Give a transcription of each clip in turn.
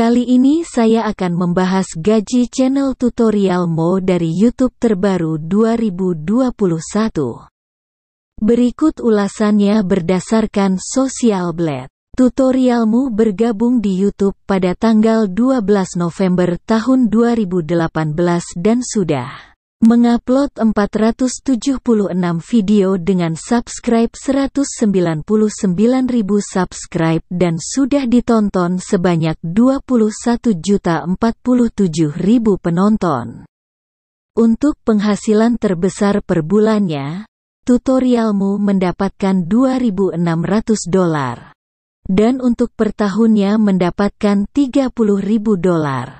Kali ini saya akan membahas gaji channel tutorial Mo dari YouTube terbaru 2021. Berikut ulasannya berdasarkan Social Blade. Tutorialmu bergabung di YouTube pada tanggal 12 November tahun 2018 dan sudah Mengupload 476 video dengan subscribe 199.000 subscribe dan sudah ditonton sebanyak 21.047.000 penonton. Untuk penghasilan terbesar per bulannya, tutorialmu mendapatkan 2.600 dolar. Dan untuk per tahunnya mendapatkan 30.000 dolar.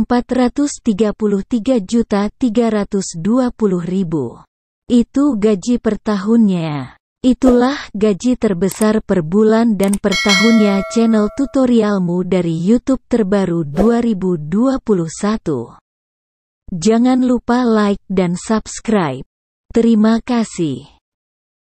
433.320.000. Itu gaji per tahunnya. Itulah gaji terbesar per bulan dan per tahunnya channel tutorialmu dari YouTube terbaru 2021. Jangan lupa like dan subscribe. Terima kasih.